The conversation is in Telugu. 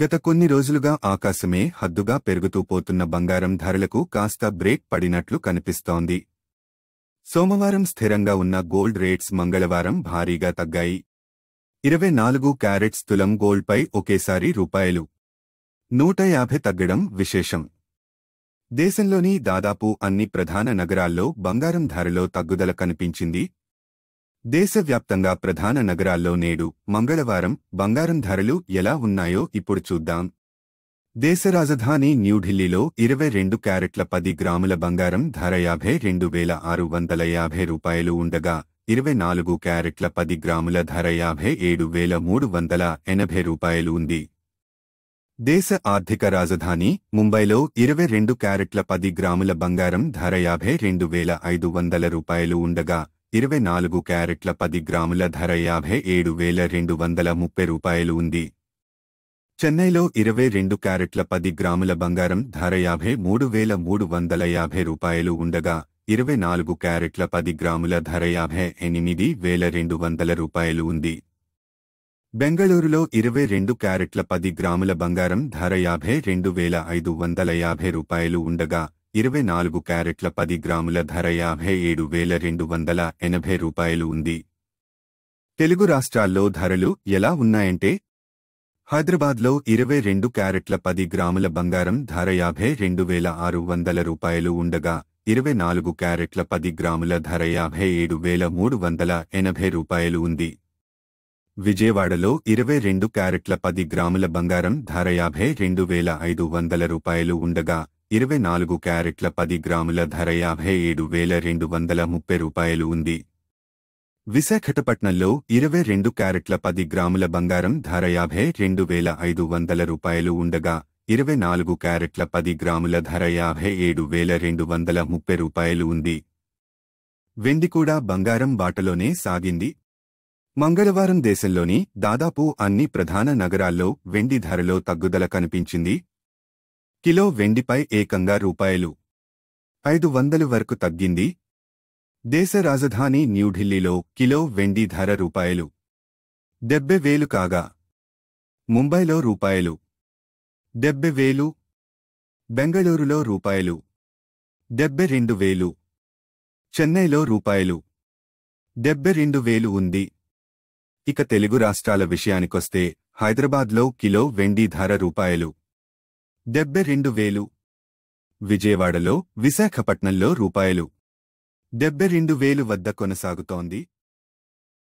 గత కొన్ని రోజులుగా ఆకాశమే హద్దుగా పెరుగుతూ పోతున్న బంగారం ధరలకు కాస్త బ్రేక్ పడినట్లు కనిపిస్తోంది సోమవారం స్థిరంగా ఉన్న గోల్డ్ రేట్స్ మంగళవారం భారీగా తగ్గాయి ఇరవై నాలుగు క్యారెట్స్ తులం గోల్డ్పై ఒకేసారి రూపాయలు నూట యాభై తగ్గడం విశేషం దేశంలోని దాదాపు అన్ని ప్రధాన నగరాల్లో బంగారం ధరలో తగ్గుదల కనిపించింది దేశవ్యాప్తంగా ప్రధాన నగరాల్లో నేడు మంగళవారం బంగారం ధరలు ఎలా ఉన్నాయో ఇప్పుడు చూద్దాం దేశ రాజధాని న్యూఢిల్లీలో ఇరవై రెండు క్యారెట్ల పది గ్రాముల బంగారం ధర యాభై రెండు వేల ఆరు వందల యాభై రూపాయలు ఉండగా ఇరవై నాలుగు క్యారెట్ల పది గ్రాముల ధర యాభై ఏడు వేల మూడు వందల ఎనభై రూపాయలు ఉంది దేశ ఆర్థిక రాజధాని ముంబైలో ఇరవై రెండు క్యారెట్ల పది గ్రాముల బంగారం ధర యాభై రెండు వేల ఐదు వందల రూపాయలు ఉండగా ఇరవై నాలుగు క్యారెట్ల పది గ్రాముల ధర యాభై ఏడు వేల రెండు వందల ముప్పై రూపాయలు ఉంది చెన్నైలో ఇరవై రెండు క్యారెట్ల పది గ్రాముల బంగారం ధర యాభై మూడు వేల మూడు వందల యాభై రూపాయలు ఉండగా ఇరవై నాలుగు క్యారెట్ల పది గ్రాముల ధర యాభై ఎనిమిది వేల రెండు వందల రూపాయలు ఉంది బెంగళూరులో ఇరవై రెండు క్యారెట్ల పది గ్రాముల బంగారం ధర యాభై రెండు వేల ఐదు వందల యాభై రూపాయలు ఉండగా ఇరవై నాలుగు క్యారెట్ల పది గ్రాముల ధర యాభై ఏడు వేల రెండు వందల ఎనభై రూపాయలు ఉంది తెలుగు రాష్ట్రాల్లో ధరలు ఎలా ఉన్నాయంటే హైదరాబాద్లో ఇరవై రెండు క్యారెట్ల పది గ్రాముల బంగారం ధర యాభై రెండు వేల ఆరు వందల రూపాయలు ఉండగా ఇరవై నాలుగు క్యారెట్ల పది గ్రాముల ధర యాభై ఏడు వేల మూడు వందల ఎనభై రూపాయలు ఉంది విజయవాడలో ఇరవై రెండు క్యారెట్ల పది గ్రాముల బంగారం ధర యాభై రెండు వేల ఐదు వందల రూపాయలు ఉండగా ఇరవై నాలుగు క్యారెట్ల పది గ్రాముల ధర యాభై ఏడు వేల రెండు వందల ముప్పై రూపాయలు ఉంది విశాఖపట్నంలో ఇరవై రెండు క్యారెట్ల పది గ్రాముల బంగారం ధర యాభై రెండు వేల ఐదు వందల రూపాయలు ఉండగా ఇరవై నాలుగు క్యారెట్ల పది గ్రాముల ధర యాభై ఏడు వేల రెండు వందల ముప్పై రూపాయలు ఉంది వెండి కూడా బంగారం బాటలోనే సాగింది మంగళవారం దేశంలోని దాదాపు అన్ని ప్రధాన నగరాల్లో వెండి ధరలో తగ్గుదల కనిపించింది కిలో వెండిపై ఏకంగా రూపాయలు ఐదు వందలు వరకు తగ్గింది దేశ రాజధాని న్యూఢిల్లీలో కిలో వెండి ధర రూపాయలు డెబ్బె వేలు కాగా ముంబైలో రూపాయలు డెబ్బె వేలు బెంగళూరులో రూపాయలు డెబ్బె రెండు వేలు చెన్నైలో రూపాయలు డెబ్బె రెండు వేలు ఉంది ఇక తెలుగు రాష్ట్రాల విషయానికొస్తే హైదరాబాద్లో కిలో వెండి ధర రూపాయలు డెబ్బై రెండు వేలు విజయవాడలో విశాఖపట్నంలో రూపాయలు డెబ్బై రెండు వేలు వద్ద కొనసాగుతోంది